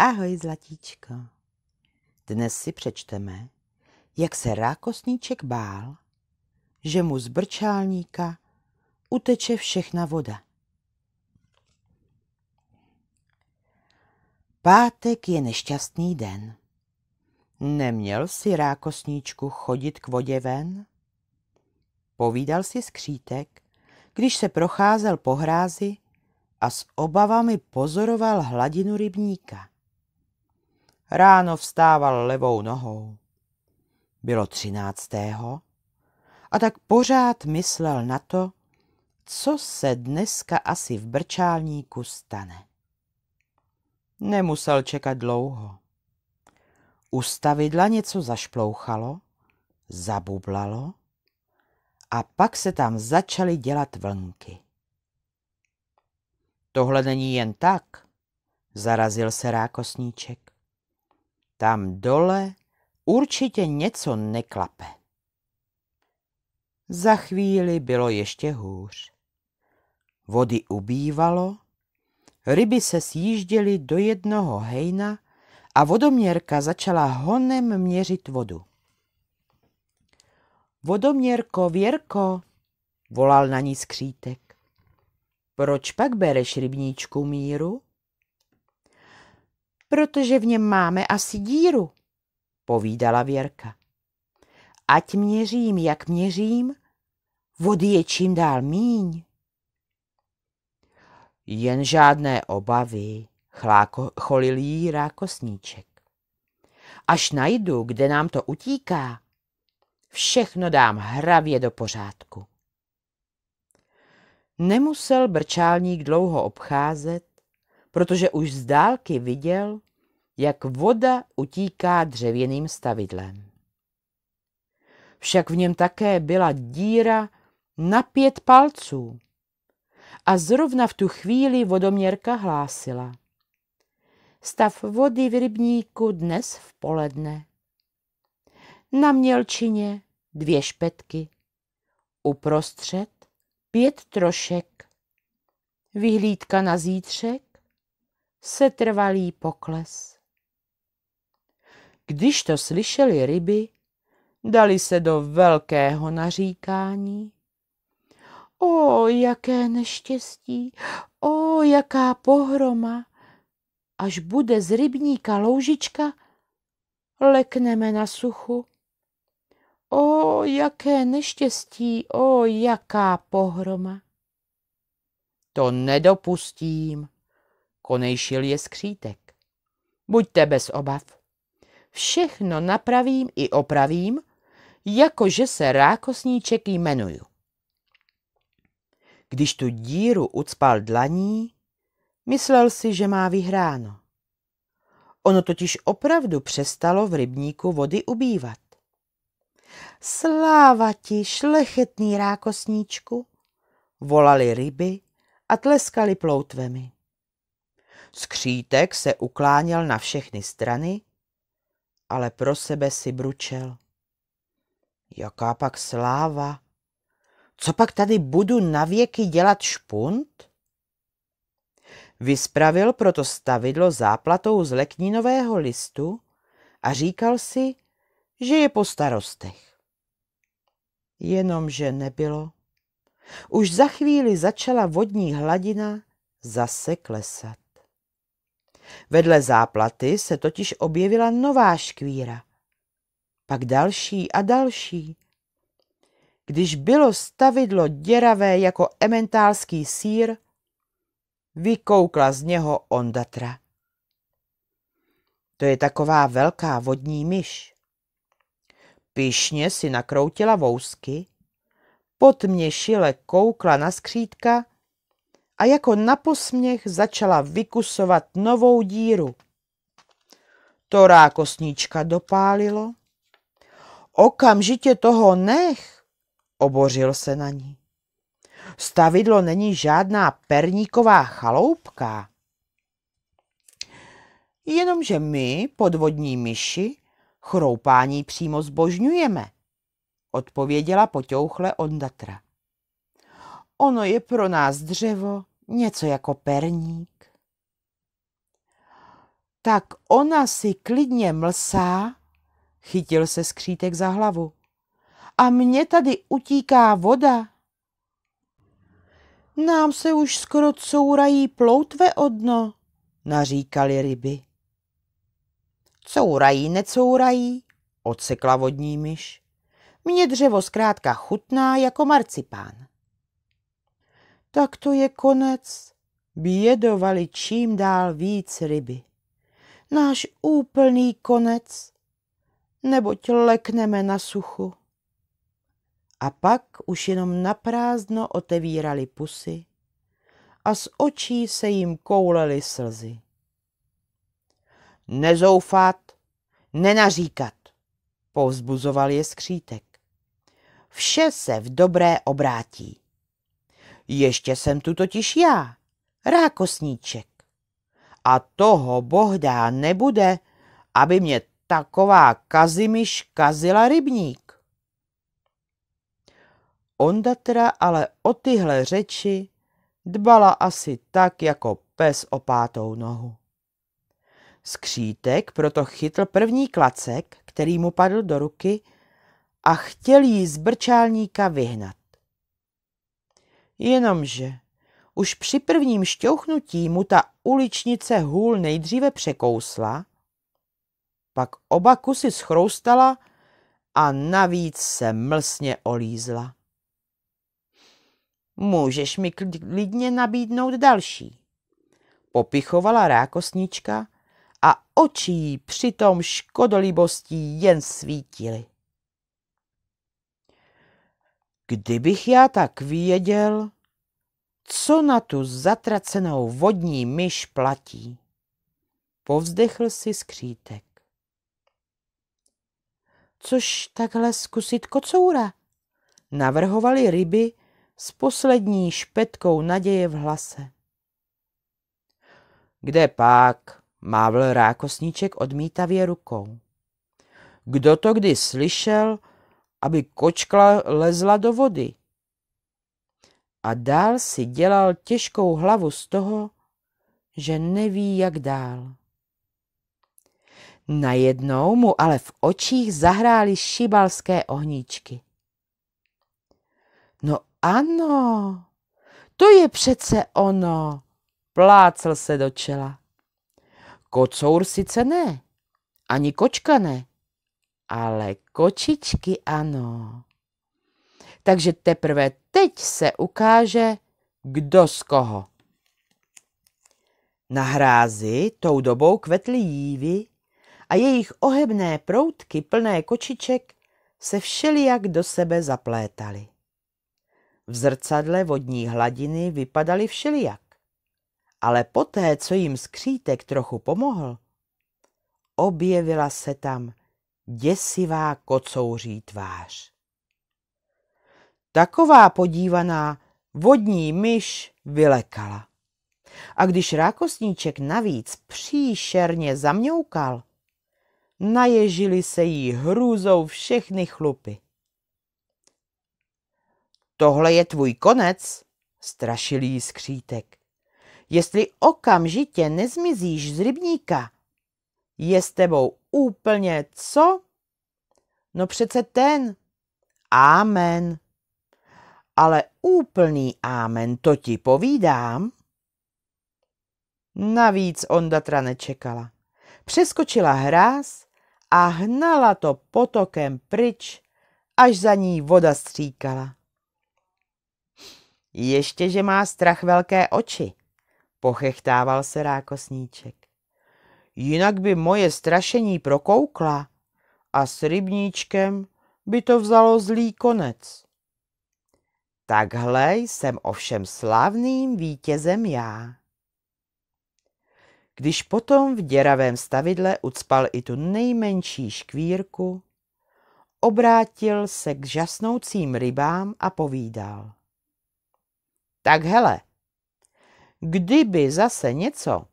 Ahoj, Zlatíčko. Dnes si přečteme, jak se rákosníček bál, že mu z brčálníka uteče všechna voda. Pátek je nešťastný den. Neměl si rákosníčku chodit k vodě ven? Povídal si skřítek, když se procházel po hrázi a s obavami pozoroval hladinu rybníka. Ráno vstával levou nohou. Bylo třináctého a tak pořád myslel na to, co se dneska asi v brčálníku stane. Nemusel čekat dlouho. U stavidla něco zašplouchalo, zabublalo a pak se tam začaly dělat vlnky. Tohle není jen tak, zarazil se rákosníček. Tam dole určitě něco neklape. Za chvíli bylo ještě hůř. Vody ubývalo, ryby se sjížděly do jednoho hejna a vodoměrka začala honem měřit vodu. Vodoměrko, Věrko, volal na ní skřítek. Proč pak bereš rybníčku míru? protože v něm máme asi díru, povídala Věrka. Ať měřím, jak měřím, vody je čím dál míň. Jen žádné obavy, chláko, cholil jí rákosníček. Až najdu, kde nám to utíká, všechno dám hravě do pořádku. Nemusel brčálník dlouho obcházet, protože už z dálky viděl, jak voda utíká dřevěným stavidlem. Však v něm také byla díra na pět palců. A zrovna v tu chvíli vodoměrka hlásila. Stav vody v rybníku dnes v poledne. Na mělčině dvě špetky, uprostřed pět trošek, vyhlídka na zítřek setrvalý pokles. Když to slyšeli ryby, dali se do velkého naříkání. O, jaké neštěstí, o, jaká pohroma, až bude z rybníka loužička, lekneme na suchu. O, jaké neštěstí, o, jaká pohroma. To nedopustím, konejšil je skřítek. Buďte bez obav. Všechno napravím i opravím, jakože se rákosníček jmenuju. Když tu díru ucpal dlaní, myslel si, že má vyhráno. Ono totiž opravdu přestalo v rybníku vody ubývat. Sláva ti, šlechetný rákosníčku, volali ryby a tleskali ploutvemi. Skřítek se ukláněl na všechny strany, ale pro sebe si bručel. Jaká pak sláva! Co pak tady budu navěky dělat špunt? Vyspravil proto stavidlo záplatou z lekninového listu a říkal si, že je po starostech. Jenomže nebylo. Už za chvíli začala vodní hladina zase klesat. Vedle záplaty se totiž objevila nová škvíra. Pak další a další. Když bylo stavidlo děravé jako ementálský sír, vykoukla z něho ondatra. To je taková velká vodní myš. Píšně si nakroutila vousky, potmě šile koukla na skřídka a jako na posměch začala vykusovat novou díru. To rákosníčka dopálilo. Okamžitě toho nech, obořil se na ní. Stavidlo není žádná perníková chaloupka. Jenomže my, podvodní myši, chroupání přímo zbožňujeme, odpověděla poťouchle Ondatra. Ono je pro nás dřevo, něco jako perník. Tak ona si klidně mlsá, chytil se skřítek za hlavu. A mně tady utíká voda. Nám se už skoro courají ploutve odno. naříkali ryby. Courají, necourají, odsekla vodní myš. Mně dřevo zkrátka chutná jako marcipán tak to je konec. Bědovali čím dál víc ryby. Náš úplný konec, neboť lekneme na suchu. A pak už jenom naprázdno otevírali pusy a z očí se jim koulely slzy. Nezoufat, nenaříkat, povzbuzoval je skřítek. Vše se v dobré obrátí. Ještě jsem tu totiž já, rákosníček. A toho bohdá nebude, aby mě taková kazimiš kazila rybník. Onda teda ale o tyhle řeči dbala asi tak jako pes o pátou nohu. Skřítek proto chytl první klacek, který mu padl do ruky a chtěl jí z brčálníka vyhnat. Jenomže už při prvním šťouchnutí mu ta uličnice hůl nejdříve překousla, pak oba kusy schroustala a navíc se mlsně olízla. Můžeš mi klidně nabídnout další. Popichovala rákosnička a oči jí přitom škodolibostí jen svítily. Kdybych já tak věděl, co na tu zatracenou vodní myš platí. Povzdechl si skřítek. Což takhle zkusit kocoura? Navrhovali ryby s poslední špetkou naděje v hlase. Kde pak? Mávl rákosníček odmítavě rukou. Kdo to kdy slyšel, aby kočka lezla do vody. A dál si dělal těžkou hlavu z toho, že neví, jak dál. Najednou mu ale v očích zahrály šibalské ohníčky. No ano, to je přece ono, plácel se do čela. Kocour sice ne, ani kočka ne, ale kočičky ano. Takže teprve teď se ukáže, kdo z koho. Na hrázi tou dobou kvetly jívy a jejich ohebné proutky plné kočiček se všelijak do sebe zaplétaly. V zrcadle vodní hladiny vypadaly všelijak, ale poté, co jim skřítek trochu pomohl, objevila se tam děsivá kocouří tvář. Taková podívaná vodní myš vylekala. A když rákosníček navíc příšerně zamňoukal, naježili se jí hrůzou všechny chlupy. Tohle je tvůj konec, strašil jí skřítek. Jestli okamžitě nezmizíš z rybníka, je s tebou úplně co? No přece ten. Amen. Ale úplný amen, to ti povídám. Navíc Ondatra nečekala. Přeskočila hráz a hnala to potokem pryč, až za ní voda stříkala. Ještě, že má strach velké oči, pochechtával se rákosníček jinak by moje strašení prokoukla a s rybníčkem by to vzalo zlý konec. Takhle jsem ovšem slavným vítězem já. Když potom v děravém stavidle ucpal i tu nejmenší škvírku, obrátil se k žasnoucím rybám a povídal. Tak hele, kdyby zase něco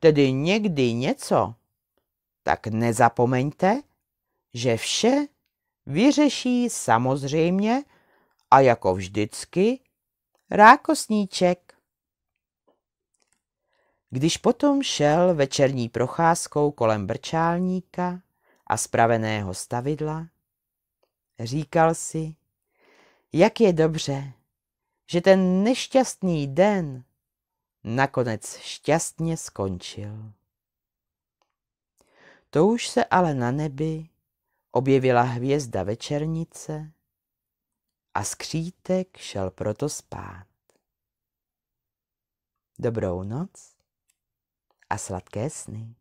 tedy někdy něco, tak nezapomeňte, že vše vyřeší samozřejmě a jako vždycky rákosníček. Když potom šel večerní procházkou kolem brčálníka a spraveného stavidla, říkal si, jak je dobře, že ten nešťastný den Nakonec šťastně skončil. To už se ale na nebi objevila hvězda večernice a skřítek šel proto spát. Dobrou noc a sladké sny.